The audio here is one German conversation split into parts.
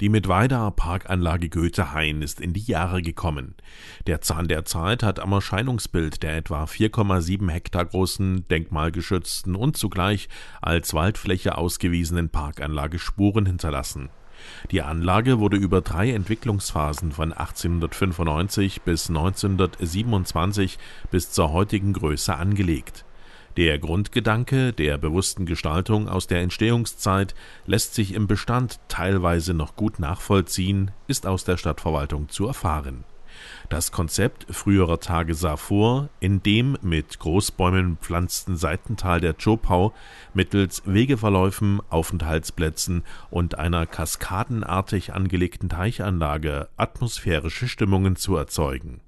Die Mittweidaer Parkanlage Goethehain ist in die Jahre gekommen. Der Zahn der Zeit hat am Erscheinungsbild der etwa 4,7 Hektar großen, denkmalgeschützten und zugleich als Waldfläche ausgewiesenen Parkanlage Spuren hinterlassen. Die Anlage wurde über drei Entwicklungsphasen von 1895 bis 1927 bis zur heutigen Größe angelegt der Grundgedanke der bewussten Gestaltung aus der Entstehungszeit lässt sich im Bestand teilweise noch gut nachvollziehen, ist aus der Stadtverwaltung zu erfahren. Das Konzept früherer Tage sah vor, in dem mit Großbäumen pflanzten Seitental der Zschopau mittels Wegeverläufen, Aufenthaltsplätzen und einer kaskadenartig angelegten Teichanlage atmosphärische Stimmungen zu erzeugen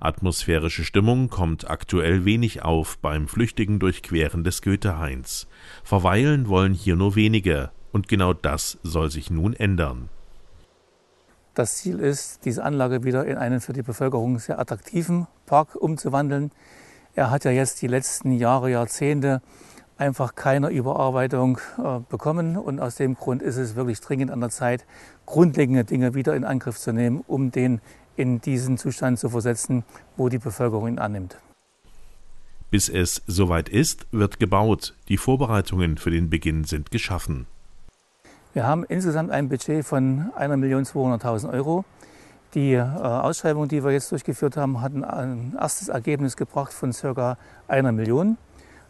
Atmosphärische Stimmung kommt aktuell wenig auf beim flüchtigen Durchqueren des Goethehains. Verweilen wollen hier nur wenige, und genau das soll sich nun ändern. Das Ziel ist, diese Anlage wieder in einen für die Bevölkerung sehr attraktiven Park umzuwandeln. Er hat ja jetzt die letzten Jahre, Jahrzehnte einfach keine Überarbeitung äh, bekommen. Und aus dem Grund ist es wirklich dringend an der Zeit, grundlegende Dinge wieder in Angriff zu nehmen, um den in diesen Zustand zu versetzen, wo die Bevölkerung ihn annimmt. Bis es soweit ist, wird gebaut. Die Vorbereitungen für den Beginn sind geschaffen. Wir haben insgesamt ein Budget von 1.200.000 Euro. Die äh, Ausschreibung, die wir jetzt durchgeführt haben, hat ein, ein erstes Ergebnis gebracht von ca. einer Million.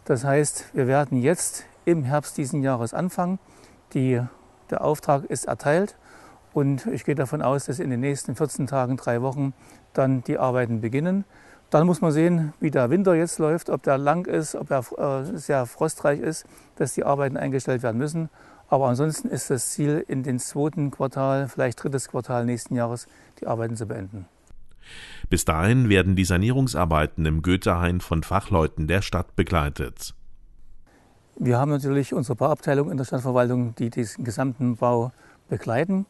Das heißt, wir werden jetzt im Herbst diesen Jahres anfangen. Die, der Auftrag ist erteilt und ich gehe davon aus, dass in den nächsten 14 Tagen, drei Wochen dann die Arbeiten beginnen. Dann muss man sehen, wie der Winter jetzt läuft, ob der lang ist, ob er äh, sehr frostreich ist, dass die Arbeiten eingestellt werden müssen. Aber ansonsten ist das Ziel, in den zweiten Quartal, vielleicht drittes Quartal nächsten Jahres die Arbeiten zu beenden. Bis dahin werden die Sanierungsarbeiten im Goethehain von Fachleuten der Stadt begleitet. Wir haben natürlich unsere Bauabteilung in der Stadtverwaltung, die diesen gesamten Bau begleiten.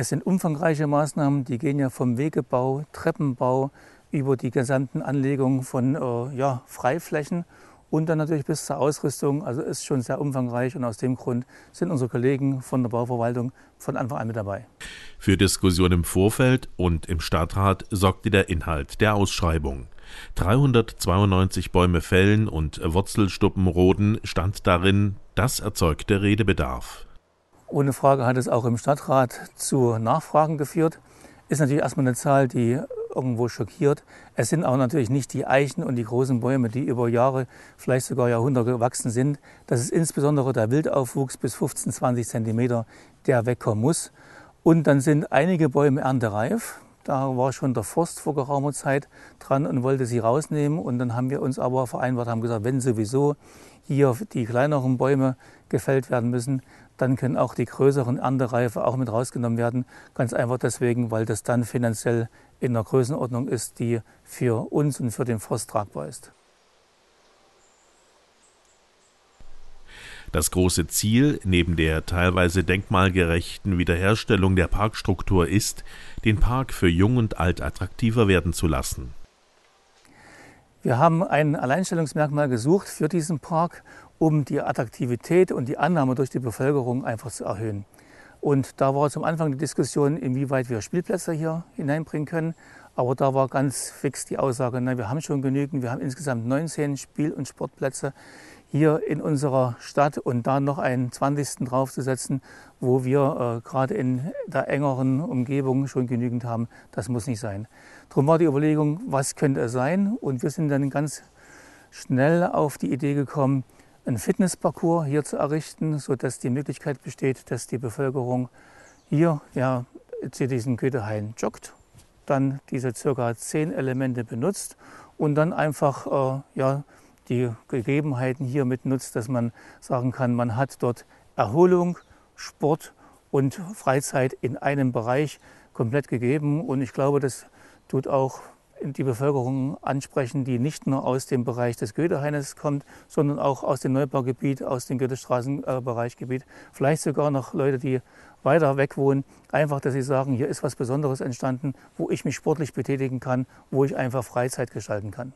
Es sind umfangreiche Maßnahmen, die gehen ja vom Wegebau, Treppenbau über die gesamten Anlegungen von äh, ja, Freiflächen und dann natürlich bis zur Ausrüstung. Also ist schon sehr umfangreich und aus dem Grund sind unsere Kollegen von der Bauverwaltung von Anfang an mit dabei. Für Diskussionen im Vorfeld und im Stadtrat sorgte der Inhalt der Ausschreibung. 392 Bäume fällen und Wurzelstuppen roden stand darin, das erzeugte Redebedarf. Ohne Frage hat es auch im Stadtrat zu Nachfragen geführt. Ist natürlich erstmal eine Zahl, die irgendwo schockiert. Es sind auch natürlich nicht die Eichen und die großen Bäume, die über Jahre, vielleicht sogar Jahrhunderte gewachsen sind. Das ist insbesondere der Wildaufwuchs bis 15, 20 Zentimeter, der wegkommen muss. Und dann sind einige Bäume erntereif. Da war schon der Forst vor geraumer Zeit dran und wollte sie rausnehmen. Und dann haben wir uns aber vereinbart, haben gesagt, wenn sowieso hier die kleineren Bäume gefällt werden müssen, dann können auch die größeren Erntereife auch mit rausgenommen werden. Ganz einfach deswegen, weil das dann finanziell in einer Größenordnung ist, die für uns und für den Forst tragbar ist. Das große Ziel neben der teilweise denkmalgerechten Wiederherstellung der Parkstruktur ist, den Park für Jung und Alt attraktiver werden zu lassen. Wir haben ein Alleinstellungsmerkmal gesucht für diesen Park, um die Attraktivität und die Annahme durch die Bevölkerung einfach zu erhöhen. Und da war zum Anfang die Diskussion, inwieweit wir Spielplätze hier hineinbringen können. Aber da war ganz fix die Aussage, nein, wir haben schon genügend. Wir haben insgesamt 19 Spiel- und Sportplätze hier in unserer Stadt und da noch einen 20. draufzusetzen, wo wir äh, gerade in der engeren Umgebung schon genügend haben, das muss nicht sein. Darum war die Überlegung, was könnte es sein? Und wir sind dann ganz schnell auf die Idee gekommen, einen Fitnessparcours hier zu errichten, sodass die Möglichkeit besteht, dass die Bevölkerung hier ja, zu diesen Goethehain joggt, dann diese circa zehn Elemente benutzt und dann einfach äh, ja, die Gegebenheiten hier mit nutzt, dass man sagen kann, man hat dort Erholung, Sport und Freizeit in einem Bereich komplett gegeben. Und ich glaube, das tut auch die Bevölkerung ansprechen, die nicht nur aus dem Bereich des Goethehaines kommt, sondern auch aus dem Neubaugebiet, aus dem Goethestraßenbereichgebiet. Vielleicht sogar noch Leute, die weiter weg wohnen. Einfach, dass sie sagen, hier ist was Besonderes entstanden, wo ich mich sportlich betätigen kann, wo ich einfach Freizeit gestalten kann.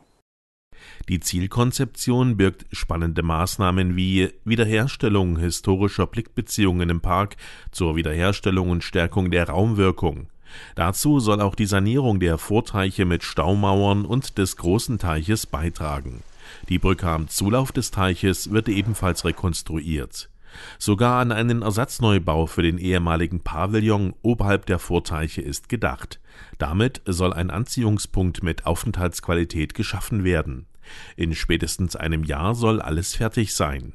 Die Zielkonzeption birgt spannende Maßnahmen wie Wiederherstellung historischer Blickbeziehungen im Park zur Wiederherstellung und Stärkung der Raumwirkung. Dazu soll auch die Sanierung der Vorteiche mit Staumauern und des großen Teiches beitragen. Die Brücke am Zulauf des Teiches wird ebenfalls rekonstruiert. Sogar an einen Ersatzneubau für den ehemaligen Pavillon oberhalb der Vorteiche ist gedacht. Damit soll ein Anziehungspunkt mit Aufenthaltsqualität geschaffen werden in spätestens einem Jahr soll alles fertig sein.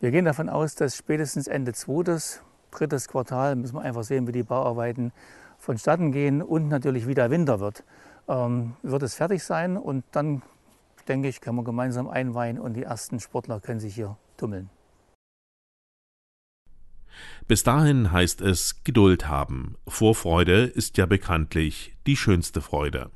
Wir gehen davon aus, dass spätestens Ende zweites, drittes Quartal müssen wir einfach sehen, wie die Bauarbeiten vonstatten gehen und natürlich wie der Winter wird. Ähm, wird es fertig sein und dann denke ich, können wir gemeinsam einweihen und die ersten Sportler können sich hier tummeln. Bis dahin heißt es Geduld haben. Vorfreude ist ja bekanntlich die schönste Freude.